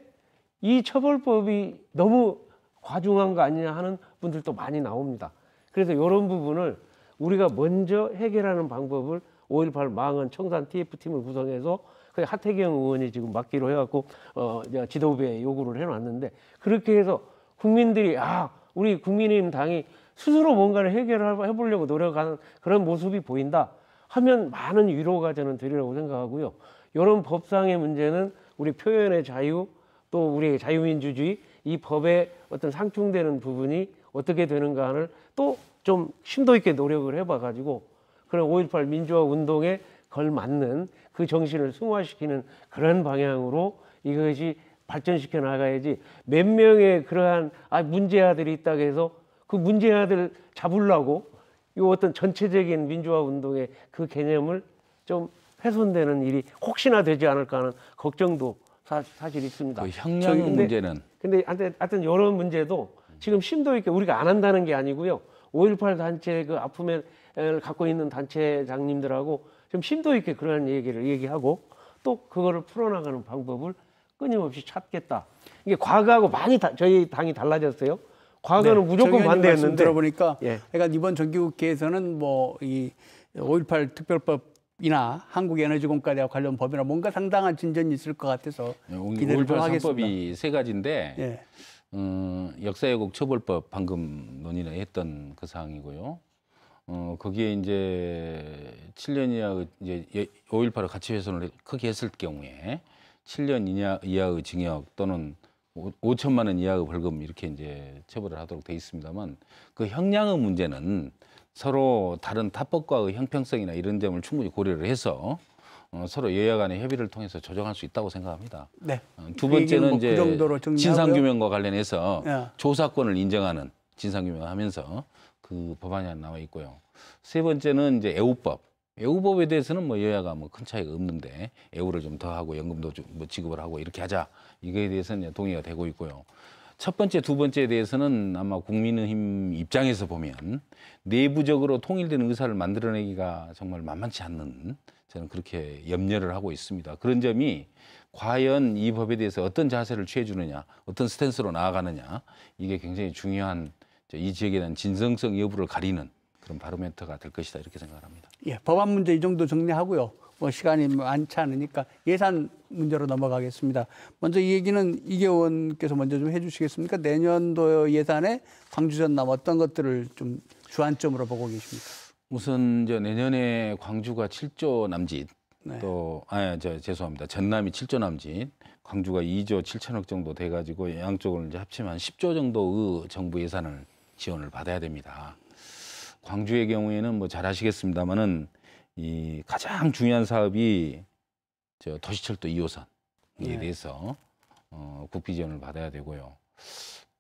이 처벌법이 너무 과중한 거 아니냐 하는 분들도 많이 나옵니다. 그래서 이런 부분을 우리가 먼저 해결하는 방법을 5.18 망언 청산 TF팀을 구성해서 그 하태경 의원이 지금 맡기로 해갖고 어, 지도부에 요구를 해놨는데 그렇게 해서 국민들이 아 우리 국민의힘 당이 스스로 뭔가를 해결해보려고 노력하는 그런 모습이 보인다 하면 많은 위로가 저는 되리라고 생각하고요. 이런 법상의 문제는 우리 표현의 자유 또 우리의 자유민주주의 이 법에 어떤 상충되는 부분이 어떻게 되는가를 또 좀 심도 있게 노력을 해봐가지고 그런 5.18 민주화 운동에 걸맞는 그 정신을 승화시키는 그런 방향으로 이것이 발전시켜 나가야지 몇 명의 그러한 아, 문제아들이 있다고 해서 그 문제아들 잡으려고 이 어떤 전체적인 민주화 운동의 그 개념을 좀 훼손되는 일이 혹시나 되지 않을까 하는 걱정도 사, 실 있습니다. 그 형량 문제는. 근데 하여튼 이런 문제도 지금 심도 있게 우리가 안 한다는 게 아니고요. 5.18 단체 그 아픔을 갖고 있는 단체장님들하고 지금 심도 있게 그런 얘기를 얘기하고 또 그거를 풀어나가는 방법을 끊임없이 찾겠다. 이게 과거하고 많이 다, 저희 당이 달라졌어요. 과거는 네, 무조건 반대했는데 들어보니까 예. 그러니까 이번 정기국회에서는 뭐 이 5.18 특별법이나 한국에너지공과대 관련 법이나 뭔가 상당한 진전이 있을 것 같아서 네, 기대를 하겠습니다. 법이 세 가지인데 예. 어, 역사왜곡 처벌법 방금 논의를 했던 그 사항이고요. 어, 거기에 이제 7년 이하 의 이제 5.18을 가치 훼손을 크게 했을 경우에 7년 이하, 이하의 징역 또는 5천만 원 이하의 벌금 이렇게 이제 처벌을 하도록 돼 있습니다만 그 형량의 문제는 서로 다른 타법과의 형평성이나 이런 점을 충분히 고려를 해서 어, 서로 여야 간의 협의를 통해서 조정할 수 있다고 생각합니다. 네. 어, 두 번째는 뭐 그 이제 그 진상규명과 관련해서 네. 조사권을 인정하는 진상규명하면서 그 법안이 나와 있고요. 세 번째는 이제 애우법. 애우법에 대해서는 뭐 여야가 뭐 큰 차이가 없는데 애우를 좀 더 하고 연금도 좀 뭐 지급을 하고 이렇게 하자 이거에 대해서는 동의가 되고 있고요. 첫 번째, 두 번째에 대해서는 아마 국민의힘 입장에서 보면 내부적으로 통일된 의사를 만들어내기가 정말 만만치 않는 저는 그렇게 염려를 하고 있습니다. 그런 점이 과연 이 법에 대해서 어떤 자세를 취해주느냐, 어떤 스탠스로 나아가느냐, 이게 굉장히 중요한 이 지역에 대한 진성성 여부를 가리는 그런 바로메터가 될 것이다 이렇게 생각합니다. 예, 법안 문제 이 정도 정리하고요. 뭐 시간이 많지 않으니까 예산 문제로 넘어가겠습니다. 먼저 이 얘기는 이계원께서 먼저 좀 해주시겠습니까? 내년도 예산에 광주전 남 어떤 것들을 좀 주안점으로 보고 계십니까? 우선 이제 내년에 광주가 7조 남짓 네. 또아예저 죄송합니다 전남이 7조 남짓 광주가 2조 7천억 정도 돼가지고 양쪽을 이제 합치면 10조 정도의 정부 예산을 지원을 받아야 됩니다. 광주의 경우에는 뭐 잘 아시겠습니다만은 이 가장 중요한 사업이 저 도시철도 2호선에 네. 대해서 어, 국비 지원을 받아야 되고요.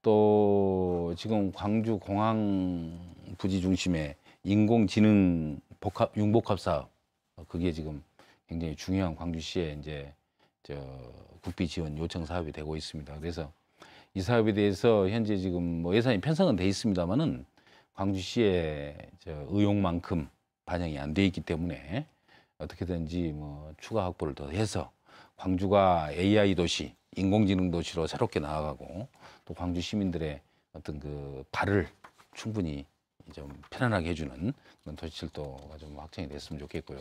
또 지금 광주 공항 부지 중심에 인공지능 복합 융복합 사업 어, 그게 지금 굉장히 중요한 광주시의 이제 저 국비 지원 요청 사업이 되고 있습니다. 그래서 이 사업에 대해서 현재 지금 뭐 예산이 편성은 돼 있습니다만은 광주시의 저 의용만큼 반영이 안 돼 있기 때문에 어떻게든지 뭐 추가 확보를 더 해서 광주가 AI 도시, 인공지능 도시로 새롭게 나아가고 또 광주 시민들의 어떤 그 발을 충분히 좀 편안하게 해주는 그런 도시철도가 좀 확정이 됐으면 좋겠고요.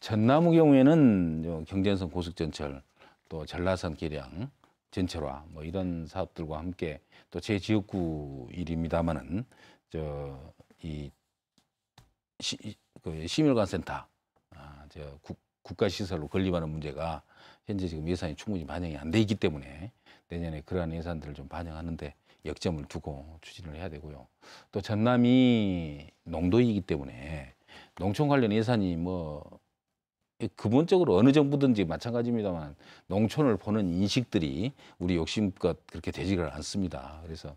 전남의 경우에는 경전선 고속전철 또 전라선 계량 전철화 뭐 이런 사업들과 함께 또 제 지역구 일입니다만은 저이 그 시민관센터 아, 저 국가시설로 건립하는 문제가 현재 지금 예산이 충분히 반영이 안 돼 있기 때문에 내년에 그러한 예산들을 좀 반영하는데 역점을 두고 추진을 해야 되고요. 또 전남이 농도이기 때문에 농촌 관련 예산이 뭐 근본적으로 어느 정부든지 마찬가지입니다만 농촌을 보는 인식들이 우리 욕심껏 그렇게 되지를 않습니다. 그래서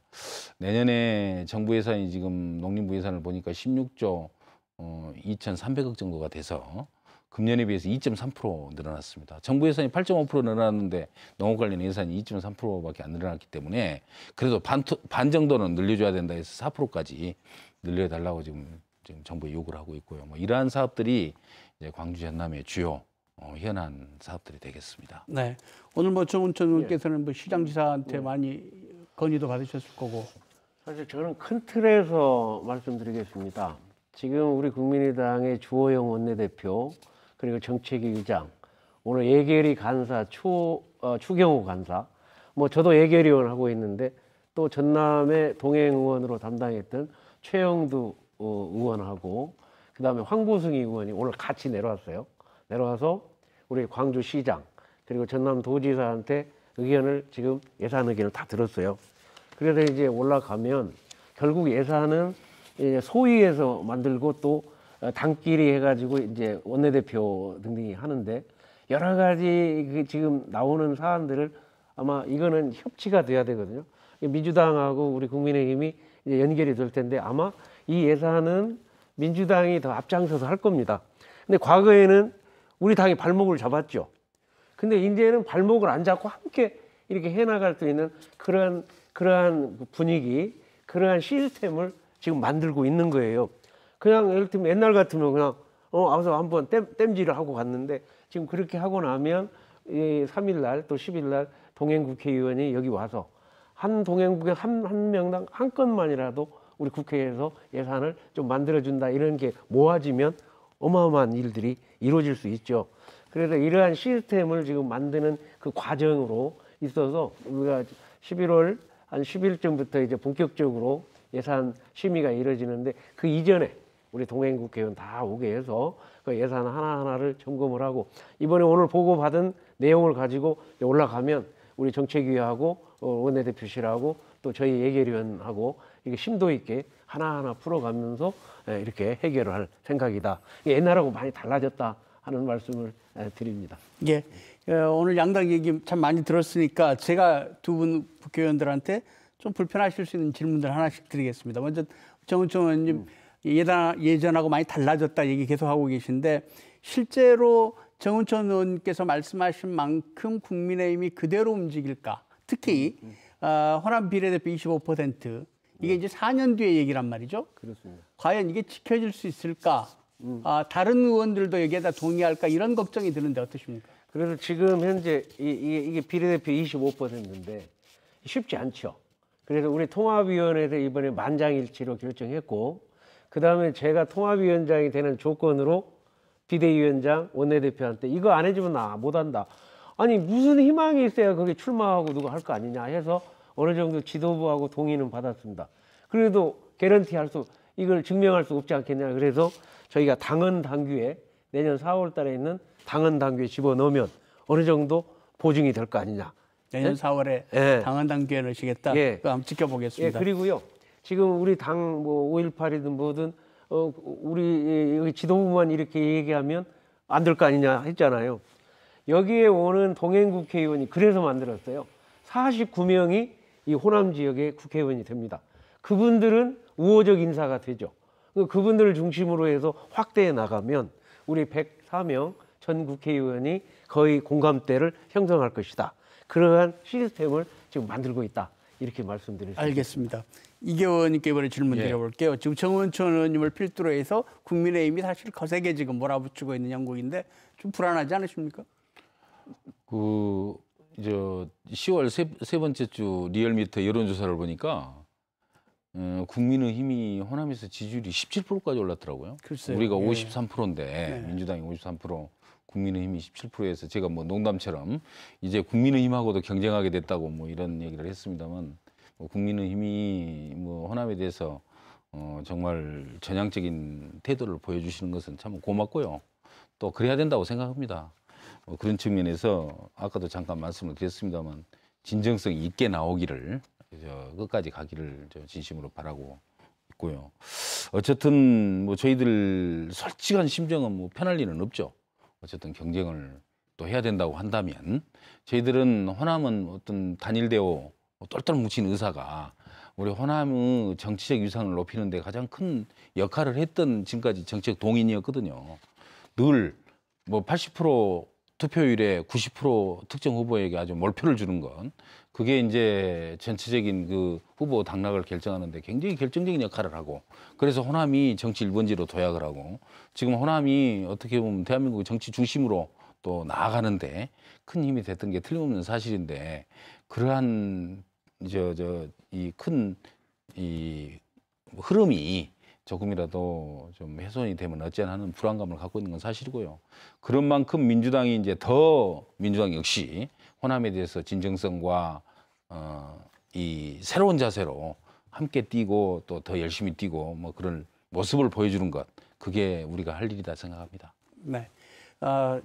내년에 정부 예산이 지금 농림부 예산을 보니까 16조 2,300억 어, 정도가 돼서 금년에 비해서 2.3% 늘어났습니다. 정부 예산이 8.5% 늘어났는데 농업 관련 예산이 2.3%밖에 안 늘어났기 때문에 그래도 반, 반 정도는 늘려줘야 된다 해서 4%까지 늘려달라고 지금, 지금 정부에 요구를 하고 있고요. 뭐 이러한 사업들이 이제 광주 전남의 주요 어, 현안 사업들이 되겠습니다. 네. 오늘 뭐정은천 의원께서는 뭐 시장지사한테 네. 많이 건의도 받으셨을 거고. 사실 저는 큰 틀에서 말씀드리겠습니다. 지금 우리 국민의당의 주호영 원내대표 그리고 정책위 의장, 오늘 예결위 간사 추, 어, 추경호 간사, 뭐 저도 예결위원 하고 있는데 또 전남의 동행 의원으로 담당했던 최영두 어, 의원하고 그 다음에 황보승 의원이 오늘 같이 내려왔어요. 내려와서 우리 광주시장 그리고 전남도지사한테 의견을 지금 예산 의견을 다 들었어요. 그래서 이제 올라가면 결국 예산은 소위에서 만들고 또 어, 당끼리 해가지고 이제 원내대표 등등이 하는데 여러 가지 그 지금 나오는 사안들을 아마 이거는 협치가 돼야 되거든요. 민주당하고 우리 국민의힘이 이제 연결이 될 텐데 아마 이 예산은 민주당이 더 앞장서서 할 겁니다. 근데 과거에는 우리 당이 발목을 잡았죠. 근데 이제는 발목을 안 잡고 함께 이렇게 해나갈 수 있는 그러한 그러한 분위기, 그러한 시스템을 지금 만들고 있는 거예요. 그냥 예를 들면 옛날 같으면 그냥 어 와서 한번 땜, 땜질을 하고 갔는데 지금 그렇게 하고 나면 이 3일 날 또 10일 날 동행 국회의원이 여기 와서 한 동행국에 한, 한 명당 한 건만이라도 우리 국회에서 예산을 좀 만들어준다 이런 게 모아지면 어마어마한 일들이 이루어질 수 있죠. 그래서 이러한 시스템을 지금 만드는 그 과정으로 있어서 우리가 11월 한 10일쯤부터 이제 본격적으로 예산 심의가 이루어지는데 그 이전에 우리 동행 국회의원 다 오게 해서 그 예산 하나하나를 점검을 하고 이번에 오늘 보고 받은 내용을 가지고 올라가면 우리 정책위하고 어, 원내대표실하고 또 저희 예결위원하고 이게 심도 있게 하나하나 풀어가면서 예, 이렇게 해결을 할 생각이다. 옛날하고 많이 달라졌다 하는 말씀을 예, 드립니다. 예. 예. 오늘 양당 얘기 참 많이 들었으니까 제가 두 분 국회의원들한테 좀 불편하실 수 있는 질문들 하나씩 드리겠습니다. 먼저 정은총 의원님 음. 예전하고 많이 달라졌다 얘기 계속 하고 계신데 실제로 정은천 의원께서 말씀하신 만큼 국민의힘이 그대로 움직일까? 특히 어, 호남 비례대표 25% 이게 네. 이제 4년 뒤에 얘기란 말이죠. 그렇습니다. 과연 이게 지켜질 수 있을까? 음. 아, 다른 의원들도 여기에다 동의할까 이런 걱정이 드는데 어떠십니까? 그래서 지금 현재 이, 이, 이게 비례대표 25%인데 쉽지 않죠. 그래서 우리 통합위원회에서 이번에 만장일치로 결정했고 그다음에 제가 통합위원장이 되는 조건으로 비대위원장 원내대표한테 이거 안 해주면 나 못한다. 아니 무슨 희망이 있어야 그게 출마하고 누가 할 거 아니냐 해서 어느 정도 지도부하고 동의는 받았습니다. 그래도 개런티 할 수 이걸 증명할 수 없지 않겠냐 그래서 저희가 당헌 당규에 내년 4월 달에 있는 당헌 당규에 집어넣으면 어느 정도 보증이 될 거 아니냐. 내년 네? 4월에 네. 예. 당헌 당규에 넣으시겠다. 예. 네. 그럼 지켜보겠습니다. 예, 그리고요. 지금 우리 당 뭐 5.18이든 뭐든 어, 우리 지도부만 이렇게 얘기하면 안 될 거 아니냐 했잖아요. 여기에 오는 동행 국회의원이 그래서 만들었어요. 49명이 이 호남 지역의 국회의원이 됩니다. 그분들은 우호적 인사가 되죠. 그분들을 중심으로 해서 확대해 나가면 우리 104명 전 국회의원이 거의 공감대를 형성할 것이다. 그러한 시스템을 지금 만들고 있다. 이렇게 말씀드릴 수 있습니다. 알겠습니다. 이겨원 님께 이번에 질문 예. 드려볼게요. 지금 정원천 의원님을 필두로 해서 국민의힘이 사실 거세게 지금 몰아붙이고 있는 형국인데 좀 불안하지 않으십니까? 그, 저, 10월 세, 세 번째 주 리얼미터 여론조사를 보니까 어, 국민의힘이 호남에서 지지율이 17%까지 올랐더라고요. 글쎄요. 우리가 예. 53%인데 예. 민주당이 53%. 국민의힘이 17%에서 제가 뭐 농담처럼 이제 국민의힘하고도 경쟁하게 됐다고 뭐 이런 얘기를 했습니다만 뭐 국민의힘이 뭐 호남에 대해서 어, 정말 전향적인 태도를 보여주시는 것은 참 고맙고요. 또 그래야 된다고 생각합니다. 어, 그런 측면에서 아까도 잠깐 말씀을 드렸습니다만 진정성 있게 나오기를 저 끝까지 가기를 저 진심으로 바라고 있고요. 어쨌든 뭐 저희들 솔직한 심정은 뭐 편할 리는 없죠. 어쨌든 경쟁을 또 해야 된다고 한다면 저희들은 호남은 어떤 단일 대오 똘똘 뭐 뭉친 의사가 우리 호남의 정치적 위상을 높이는 데 가장 큰 역할을 했던 지금까지 정치적 동인이었거든요. 늘 뭐 80% 투표율에 90% 특정 후보에게 아주 몰표를 주는 건 그게 이제 전체적인 그 후보 당락을 결정하는데 굉장히 결정적인 역할을 하고 그래서 호남이 정치 1번지로 도약을 하고 지금 호남이 어떻게 보면 대한민국 정치 중심으로 또 나아가는데 큰 힘이 됐던 게 틀림없는 사실인데 그러한 저저이 큰 이 흐름이 조금이라도 좀 훼손이 되면 어찌나 하는 불안감을 갖고 있는 건 사실이고요. 그런 만큼 민주당이 이제 더 민주당 역시 호남에 대해서 진정성과 어이 새로운 자세로 함께 뛰고 또 더 열심히 뛰고 뭐 그런 모습을 보여주는 것 그게 우리가 할 일이다 생각합니다. 네. 어...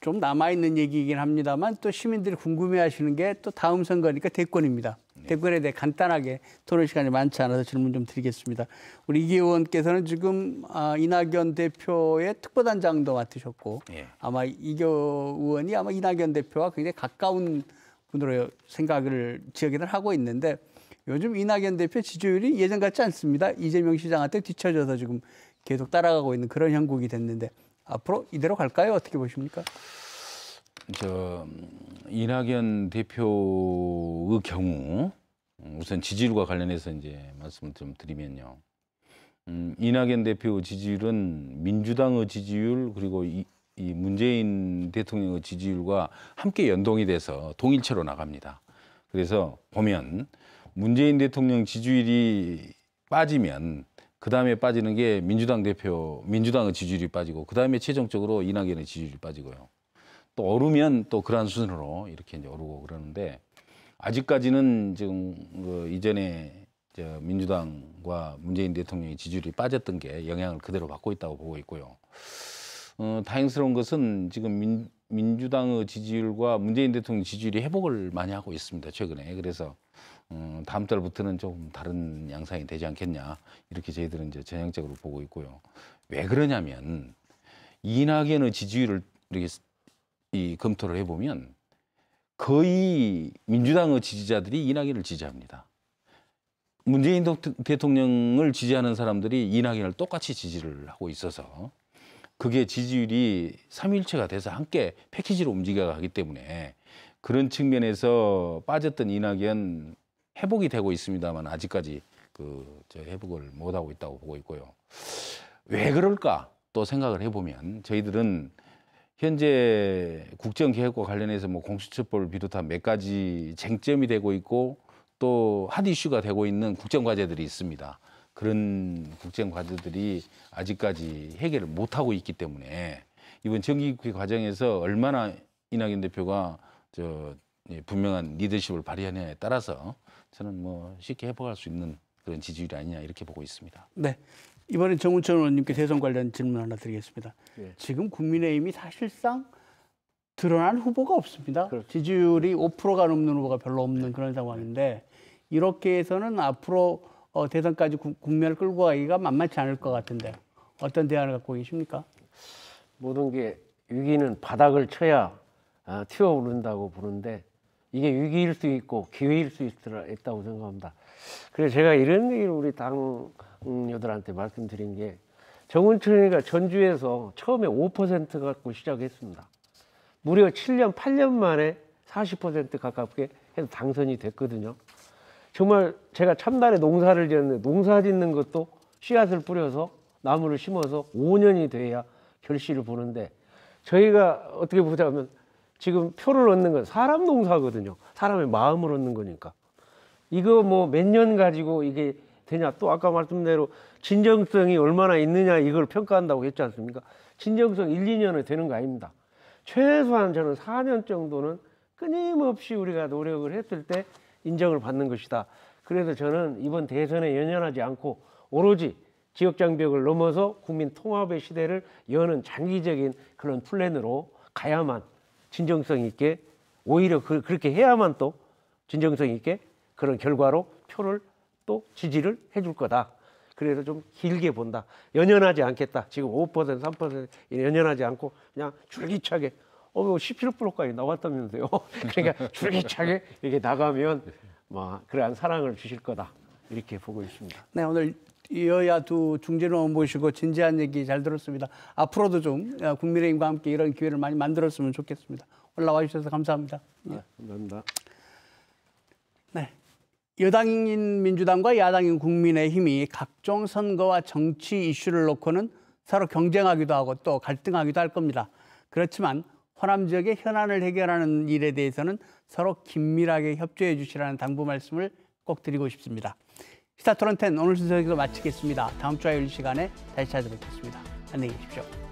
좀 남아있는 얘기이긴 합니다만 또 시민들이 궁금해하시는 게 또 다음 선거니까 대권입니다. 네. 대권에 대해 간단하게 토론 시간이 많지 않아서 질문 좀 드리겠습니다. 우리 이기 의원께서는 지금 아, 이낙연 대표의 특보단장도 맡으셨고 네. 아마 이교 의원이 아마 이낙연 대표와 굉장히 가까운 분으로 생각을 지역인을 하고 있는데 요즘 이낙연 대표 지지율이 예전 같지 않습니다. 이재명 시장한테 뒤쳐져서 지금 계속 따라가고 있는 그런 형국이 됐는데 앞으로 이대로 갈까요? 어떻게 보십니까? 저 음, 이낙연 대표의 경우 음, 우선 지지율과 관련해서 이제 말씀을 좀 드리면요. 음, 이낙연 대표 지지율은 민주당의 지지율 그리고 이, 이 문재인 대통령의 지지율과 함께 연동이 돼서 동일체로 나갑니다. 그래서 보면 문재인 대통령 지지율이 빠지면 그다음에 빠지는 게 민주당 대표, 민주당의 지지율이 빠지고 그다음에 최종적으로 이낙연의 지지율이 빠지고요. 또 오르면 또 그러한 순으로 이렇게 이제 오르고 그러는데 아직까지는 지금 그 이전에 저 민주당과 문재인 대통령의 지지율이 빠졌던 게 영향을 그대로 받고 있다고 보고 있고요. 어, 다행스러운 것은 지금 민, 민주당의 지지율과 문재인 대통령 지지율이 회복을 많이 하고 있습니다. 최근에. 그래서 음, 다음 달부터는 조금 다른 양상이 되지 않겠냐 이렇게 저희들은 이제 전향적으로 보고 있고요. 왜 그러냐면 이낙연의 지지율을 이렇게 이 검토를 해보면 거의 민주당의 지지자들이 이낙연을 지지합니다. 문재인 대통령을 지지하는 사람들이 이낙연을 똑같이 지지를 하고 있어서 그게 지지율이 삼일체가 돼서 함께 패키지로 움직여가기 때문에 그런 측면에서 빠졌던 이낙연 회복이 되고 있습니다만 아직까지 그 저 회복을 못 하고 있다고 보고 있고요. 왜 그럴까 또 생각을 해보면 저희들은 현재 국정 개혁과 관련해서 뭐 공수처법을 비롯한 몇 가지 쟁점이 되고 있고 또핫 이슈가 되고 있는 국정 과제들이 있습니다. 그런 국정 과제들이 아직까지 해결을 못 하고 있기 때문에 이번 정기국회 과정에서 얼마나 이낙연 대표가 저 예, 분명한 리더십을 발휘하느냐에 따라서 저는 뭐 쉽게 회복할 수 있는 그런 지지율이 아니냐 이렇게 보고 있습니다. 네. 이번에 정운천 의원님께 대선 관련 질문 하나 드리겠습니다. 예. 지금 국민의힘이 사실상 드러난 후보가 없습니다. 그렇죠. 지지율이 5%가 예. 넘는 후보가 별로 없는 네. 그런 네. 상황인데 이렇게 해서는 앞으로 어, 대선까지 구, 국면을 끌고 가기가 만만치 않을 것 같은데 어떤 대안을 갖고 계십니까? 모든 게 위기는 바닥을 쳐야 아, 튀어오른다고 보는데 이게 위기일 수 있고 기회일 수 있다고 생각합니다. 그래서 제가 이런 얘기를 우리 당여들한테 말씀드린 게 정은철이가 전주에서 처음에 5% 갖고 시작했습니다. 무려 7년, 8년 만에 40% 가깝게 해서 당선이 됐거든요. 정말 제가 참날에 농사를 지었는데 농사 짓는 것도 씨앗을 뿌려서 나무를 심어서 5년이 돼야 결실을 보는데 저희가 어떻게 보자면 지금 표를 얻는 건 사람 농사거든요. 사람의 마음을 얻는 거니까. 이거 뭐 몇 년 가지고 이게 되냐. 또 아까 말씀대로 진정성이 얼마나 있느냐 이걸 평가한다고 했지 않습니까? 진정성 1, 2년은 되는 거 아닙니다. 최소한 저는 4년 정도는 끊임없이 우리가 노력을 했을 때 인정을 받는 것이다. 그래서 저는 이번 대선에 연연하지 않고 오로지 지역 장벽을 넘어서 국민 통합의 시대를 여는 장기적인 그런 플랜으로 가야만 진정성 있게 오히려 그, 그렇게 해야만 또 진정성 있게 그런 결과로 표를 또 지지를 해줄 거다. 그래서 좀 길게 본다. 연연하지 않겠다. 지금 5% 3% 연연하지 않고 그냥 줄기차게 어, 17%까지 뭐 나왔다면서요. 그러니까 줄기차게 이렇게 나가면 뭐 그러한 사랑을 주실 거다. 이렇게 보고 있습니다. 네, 오늘 여야 두 중재를 모시고 진지한 얘기 잘 들었습니다. 앞으로도 좀 아, 국민의힘과 함께 이런 기회를 많이 만들었으면 좋겠습니다. 올라와 주셔서 감사합니다. 예. 네, 감사합니다. 네. 여당인 민주당과 야당인 국민의힘이 각종 선거와 정치 이슈를 놓고는 서로 경쟁하기도 하고 또 갈등하기도 할 겁니다. 그렇지만 호남 지역의 현안을 해결하는 일에 대해서는 서로 긴밀하게 협조해 주시라는 당부 말씀을 꼭 드리고 싶습니다. 시타토론텐 오늘 순서에서 마치겠습니다. 다음 주와 열린 시간에 다시 찾아뵙겠습니다. 안녕히 계십시오.